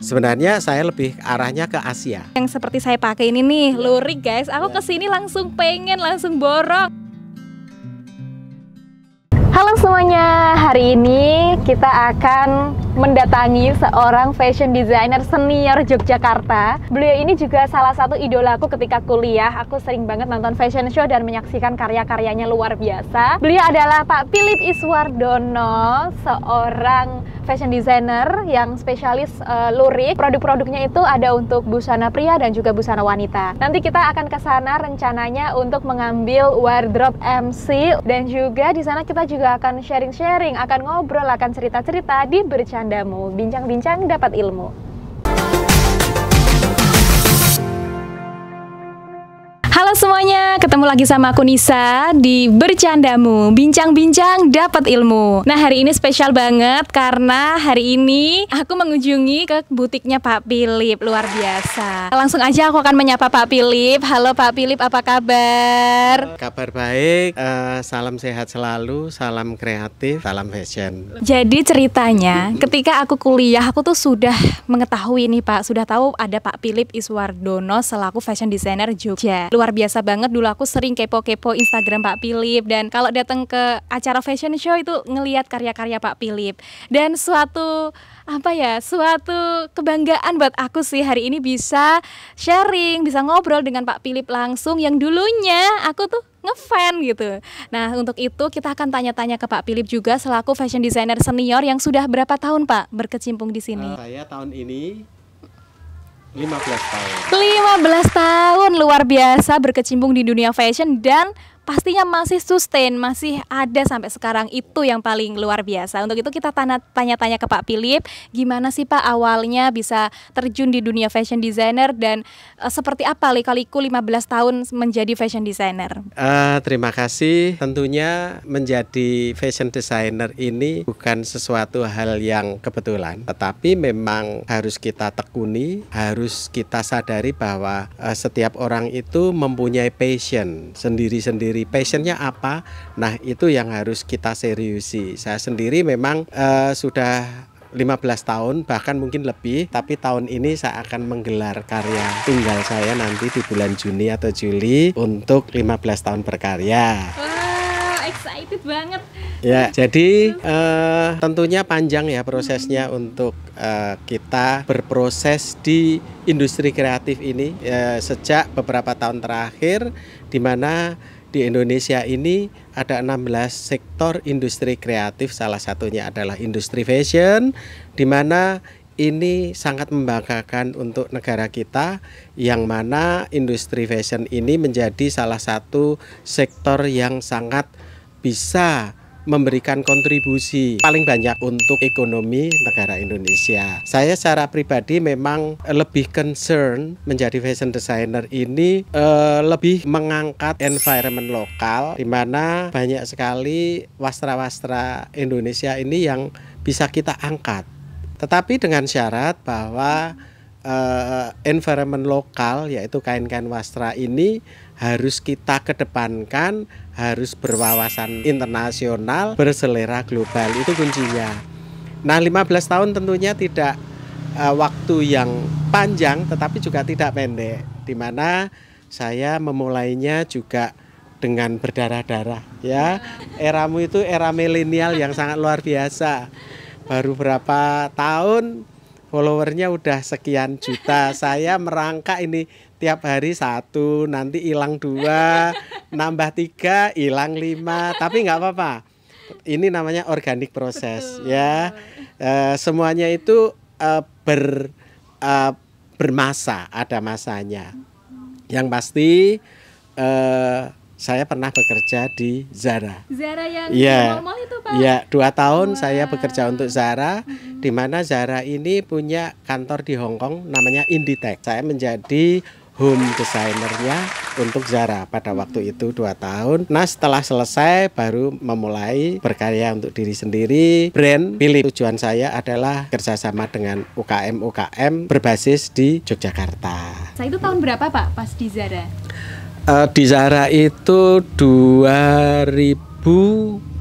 Sebenarnya saya lebih arahnya ke Asia. Yang seperti saya pakai ini nih, iya. lurik guys. Aku iya. kesini langsung pengen langsung borong. Halo semuanya, hari ini kita akan mendatangi seorang fashion designer senior Yogyakarta. Beliau ini juga salah satu idolaku ketika kuliah. Aku sering banget nonton fashion show dan menyaksikan karya-karyanya luar biasa. Beliau adalah Pak Philip Iswardono, seorang fashion designer yang spesialis uh, lurik. Produk-produknya itu ada untuk busana pria dan juga busana wanita. Nanti kita akan ke sana rencananya untuk mengambil wardrobe MC dan juga di sana kita juga akan sharing-sharing, akan ngobrol, akan cerita-cerita di Bercandamu. Bincang-bincang dapat ilmu. ketemu lagi sama aku Nisa di Bercandamu Bincang-bincang dapat ilmu Nah hari ini spesial banget karena hari ini aku mengunjungi ke butiknya Pak Philip Luar biasa Langsung aja aku akan menyapa Pak Philip Halo Pak Philip apa kabar? Kabar baik, uh, salam sehat selalu, salam kreatif, salam fashion Jadi ceritanya ketika aku kuliah aku tuh sudah mengetahui nih Pak Sudah tahu ada Pak Philip Iswardono selaku fashion designer Jogja Luar biasa banget dulu aku sering kepo-kepo Instagram Pak Philip dan kalau datang ke acara fashion show itu ngelihat karya-karya Pak Philip dan suatu apa ya suatu kebanggaan buat aku sih hari ini bisa sharing bisa ngobrol dengan Pak Philip langsung yang dulunya aku tuh ngefan gitu. Nah, untuk itu kita akan tanya-tanya ke Pak Philip juga selaku fashion designer senior yang sudah berapa tahun Pak berkecimpung di sini? Uh, saya tahun ini 15 tahun. 15 tahun luar biasa berkecimpung di dunia fashion dan pastinya masih sustain, masih ada sampai sekarang itu yang paling luar biasa. Untuk itu kita tanya-tanya ke Pak Philip, gimana sih Pak awalnya bisa terjun di dunia fashion designer dan uh, seperti apa lika-liku 15 tahun menjadi fashion designer? Uh, terima kasih. Tentunya menjadi fashion designer ini bukan sesuatu hal yang kebetulan, tetapi memang harus kita tekuni, harus kita sadari bahwa uh, setiap orang itu mempunyai passion sendiri-sendiri sendiri passionnya apa nah itu yang harus kita seriusi saya sendiri memang uh, sudah 15 tahun bahkan mungkin lebih tapi tahun ini saya akan menggelar karya tunggal saya nanti di bulan Juni atau Juli untuk 15 tahun berkarya banget. Ya, jadi uh, tentunya panjang ya prosesnya hmm. untuk uh, kita berproses di industri kreatif ini uh, sejak beberapa tahun terakhir di mana di Indonesia ini ada 16 sektor industri kreatif salah satunya adalah industri fashion di mana ini sangat membanggakan untuk negara kita yang mana industri fashion ini menjadi salah satu sektor yang sangat bisa memberikan kontribusi paling banyak untuk ekonomi negara Indonesia. Saya secara pribadi memang eh, lebih concern menjadi fashion designer ini uh, lebih mengangkat environment lokal di mana banyak sekali wastra-wastra Indonesia ini yang bisa kita angkat. Tetapi dengan syarat bahwa uh, environment lokal yaitu kain-kain wastra ini harus kita kedepankan, harus berwawasan internasional, berselera global itu kuncinya. Nah, 15 tahun tentunya tidak uh, waktu yang panjang tetapi juga tidak pendek di mana saya memulainya juga dengan berdarah-darah ya. Eramu itu era milenial yang sangat luar biasa. Baru berapa tahun followernya udah sekian juta. Saya merangkak ini tiap hari satu, nanti hilang dua, nambah tiga, hilang lima. Tapi nggak apa-apa. Ini namanya organik proses ya. E, semuanya itu e, ber e, bermasa, ada masanya. Hmm. Yang pasti e, saya pernah bekerja di Zara. Zara yang yeah. itu pak? Iya, yeah, dua tahun wow. saya bekerja untuk Zara. Mm -hmm di mana Zara ini punya kantor di Hong Kong namanya Inditex. Saya menjadi home designernya untuk Zara pada waktu itu dua tahun. Nah setelah selesai baru memulai berkarya untuk diri sendiri brand pilih. Tujuan saya adalah kerjasama dengan UKM-UKM berbasis di Yogyakarta. Saya itu tahun berapa Pak pas di Zara? Uh, di Zara itu 2000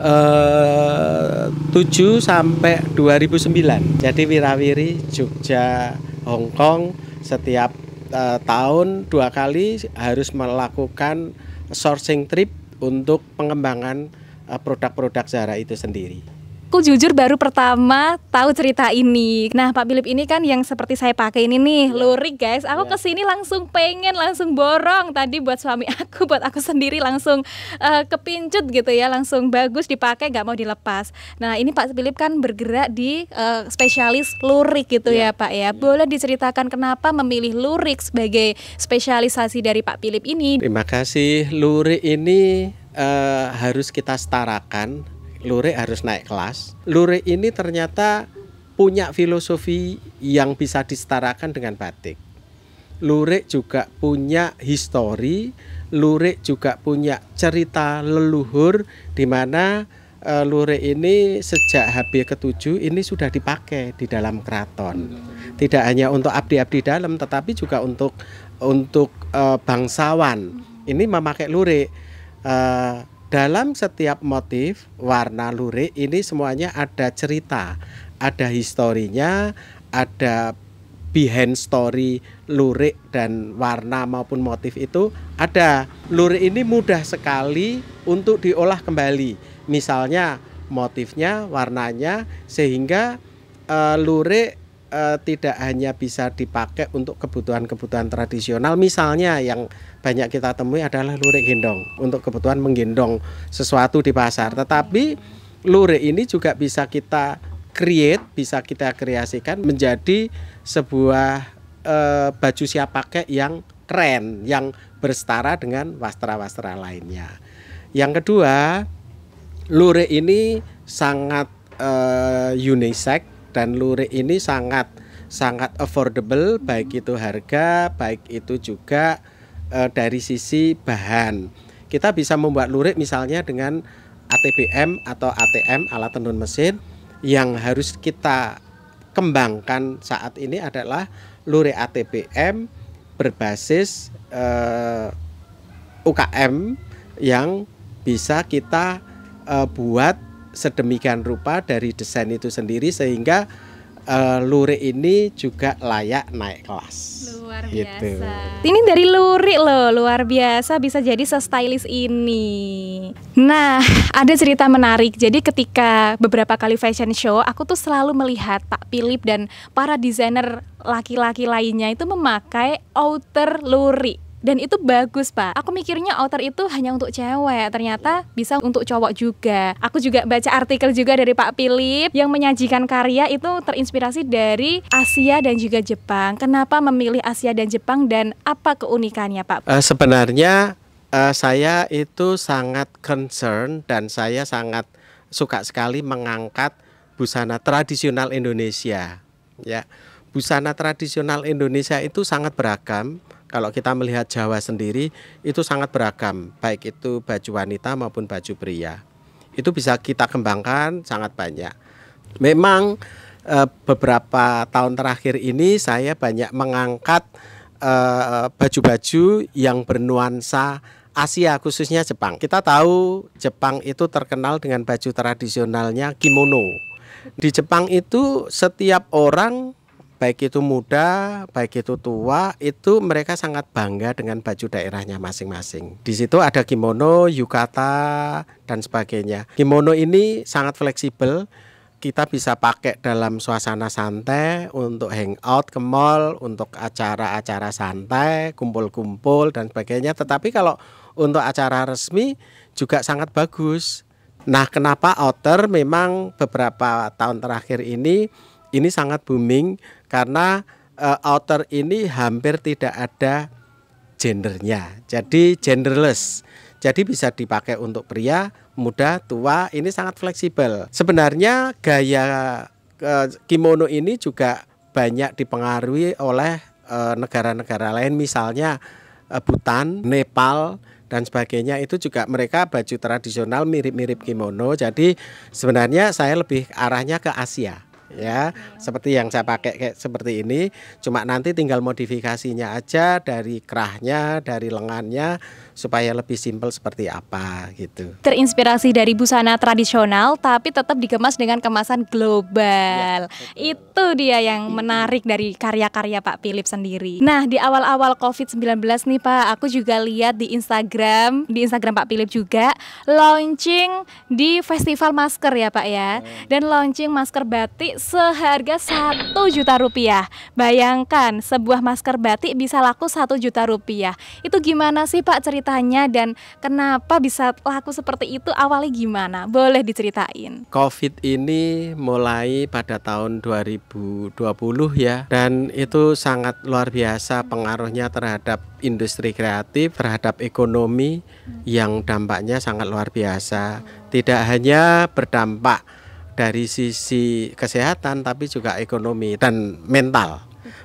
eh, 7 sampai 2009. Jadi Wirawiri Jogja Hongkong, setiap uh, tahun dua kali harus melakukan sourcing trip untuk pengembangan eh, produk-produk Zara itu sendiri aku jujur baru pertama tahu cerita ini. Nah, Pak Philip ini kan yang seperti saya pakai ini nih, yeah. lurik guys. Aku yeah. kesini langsung pengen langsung borong tadi buat suami aku, buat aku sendiri langsung uh, kepincut gitu ya, langsung bagus dipakai, gak mau dilepas. Nah, ini Pak Philip kan bergerak di uh, spesialis lurik gitu yeah. ya, Pak ya. Yeah. Boleh diceritakan kenapa memilih lurik sebagai spesialisasi dari Pak Philip ini? Terima kasih. Lurik ini uh, harus kita setarakan Lure harus naik kelas. Lure ini ternyata punya filosofi yang bisa disetarakan dengan batik. Lure juga punya histori, Lure juga punya cerita leluhur di mana eh, lure ini sejak HB ke-7 ini sudah dipakai di dalam keraton. Tidak hanya untuk abdi-abdi dalam tetapi juga untuk untuk uh, bangsawan. Ini memakai lure. uh, dalam setiap motif warna lurik ini semuanya ada cerita, ada historinya, ada behind story lurik dan warna maupun motif itu ada. Lurik ini mudah sekali untuk diolah kembali. Misalnya motifnya, warnanya sehingga e, lurik e, tidak hanya bisa dipakai untuk kebutuhan-kebutuhan tradisional misalnya yang banyak kita temui adalah lurik gendong untuk kebutuhan menggendong sesuatu di pasar. Tetapi lurik ini juga bisa kita create, bisa kita kreasikan menjadi sebuah e, baju siap pakai yang keren, yang berstara dengan wastra-wastra lainnya. Yang kedua, lurik ini sangat e, unisex dan lurik ini sangat sangat affordable baik itu harga baik itu juga Eh, dari sisi bahan. Kita bisa membuat lurik misalnya dengan ATBM atau ATM alat tenun mesin yang harus kita kembangkan saat ini adalah lurik ATBM berbasis eh, UKM yang bisa kita eh, buat sedemikian rupa dari desain itu sendiri sehingga uh, lurik ini juga layak naik kelas. Luar gitu. biasa. Gitu. Ini dari lurik loh, luar biasa bisa jadi se stylist ini. Nah, ada cerita menarik. Jadi ketika beberapa kali fashion show, aku tuh selalu melihat Pak Philip dan para desainer laki-laki lainnya itu memakai outer lurik dan itu bagus pak aku mikirnya outer itu hanya untuk cewek ternyata iya. bisa untuk cowok juga aku juga baca artikel juga dari Pak Philip yang menyajikan karya itu terinspirasi dari Asia dan juga Jepang kenapa memilih Asia dan Jepang dan apa keunikannya Pak uh, sebenarnya uh, saya itu sangat concern dan saya sangat suka sekali mengangkat busana tradisional Indonesia ya busana tradisional Indonesia itu sangat beragam kalau kita melihat Jawa sendiri itu sangat beragam, baik itu baju wanita maupun baju pria. Itu bisa kita kembangkan sangat banyak. Memang eh, beberapa tahun terakhir ini saya banyak mengangkat eh, baju-baju yang bernuansa Asia khususnya Jepang. Kita tahu Jepang itu terkenal dengan baju tradisionalnya kimono. Di Jepang itu setiap orang baik itu muda, baik itu tua, itu mereka sangat bangga dengan baju daerahnya masing-masing. Di situ ada kimono, yukata, dan sebagainya. Kimono ini sangat fleksibel, kita bisa pakai dalam suasana santai untuk hangout ke mall, untuk acara-acara santai, kumpul-kumpul dan sebagainya. Tetapi kalau untuk acara resmi juga sangat bagus. Nah, kenapa outer memang beberapa tahun terakhir ini ini sangat booming karena uh, eh, author ini hampir tidak ada gendernya. Jadi genderless. Jadi bisa dipakai untuk pria, muda, tua, ini sangat fleksibel. Sebenarnya gaya uh, kimono ini juga banyak dipengaruhi oleh eh, negara-negara uh, lain misalnya uh, Bhutan, Nepal dan sebagainya itu juga mereka baju tradisional mirip-mirip kimono. Jadi sebenarnya saya lebih arahnya ke Asia ya seperti yang saya pakai kayak seperti ini cuma nanti tinggal modifikasinya aja dari kerahnya dari lengannya supaya lebih simpel seperti apa gitu terinspirasi dari busana tradisional tapi tetap dikemas dengan kemasan global ya, itu dia yang menarik dari karya-karya Pak Philip sendiri nah di awal-awal COVID-19 nih Pak aku juga lihat di Instagram di Instagram Pak Philip juga launching di festival masker ya Pak ya, ya. dan launching masker batik seharga satu juta rupiah. Bayangkan sebuah masker batik bisa laku satu juta rupiah. Itu gimana sih Pak ceritanya dan kenapa bisa laku seperti itu awalnya gimana? Boleh diceritain. Covid ini mulai pada tahun 2020 ya dan itu sangat luar biasa pengaruhnya terhadap industri kreatif, terhadap ekonomi yang dampaknya sangat luar biasa. Tidak hanya berdampak dari sisi kesehatan tapi juga ekonomi dan mental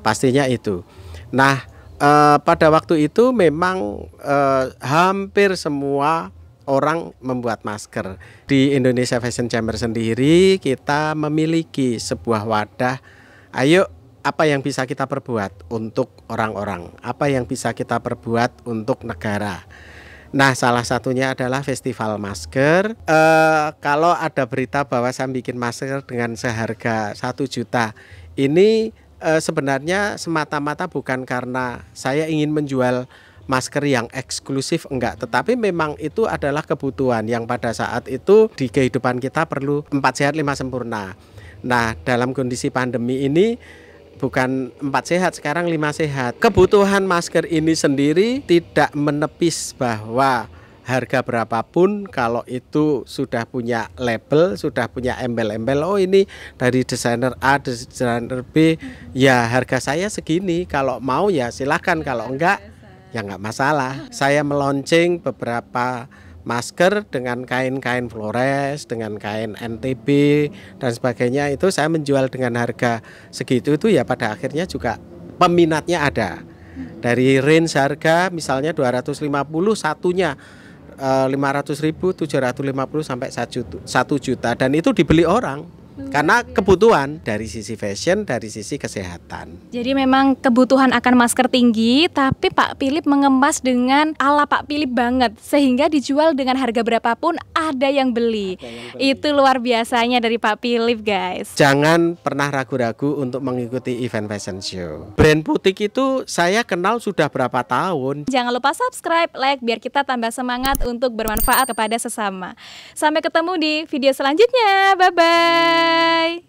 pastinya itu nah e, pada waktu itu memang e, hampir semua orang membuat masker di Indonesia Fashion Chamber sendiri kita memiliki sebuah wadah ayo apa yang bisa kita perbuat untuk orang-orang apa yang bisa kita perbuat untuk negara Nah, salah satunya adalah festival masker. E, kalau ada berita bahwa saya bikin masker dengan seharga satu juta, ini e, sebenarnya semata-mata bukan karena saya ingin menjual masker yang eksklusif enggak tetapi memang itu adalah kebutuhan yang pada saat itu di kehidupan kita perlu empat sehat lima sempurna nah dalam kondisi pandemi ini bukan empat sehat sekarang lima sehat kebutuhan masker ini sendiri tidak menepis bahwa harga berapapun kalau itu sudah punya label, sudah punya embel-embel oh ini dari desainer A, desainer B, ya harga saya segini. Kalau mau ya silahkan, kalau enggak ya enggak masalah. Saya meluncing beberapa masker dengan kain-kain flores, dengan kain NTB dan sebagainya itu saya menjual dengan harga segitu itu ya pada akhirnya juga peminatnya ada. Dari range harga misalnya 250 satunya 500 eh, ribu, 750 sampai 1 juta dan itu dibeli orang karena kebutuhan dari sisi fashion, dari sisi kesehatan. Jadi memang kebutuhan akan masker tinggi, tapi Pak Philip mengemas dengan ala Pak Philip banget sehingga dijual dengan harga berapapun ada yang beli. Ada yang beli. Itu luar biasanya dari Pak Philip, guys. Jangan pernah ragu-ragu untuk mengikuti event fashion show. Brand Putik itu saya kenal sudah berapa tahun. Jangan lupa subscribe, like biar kita tambah semangat untuk bermanfaat kepada sesama. Sampai ketemu di video selanjutnya. Bye bye. Bye.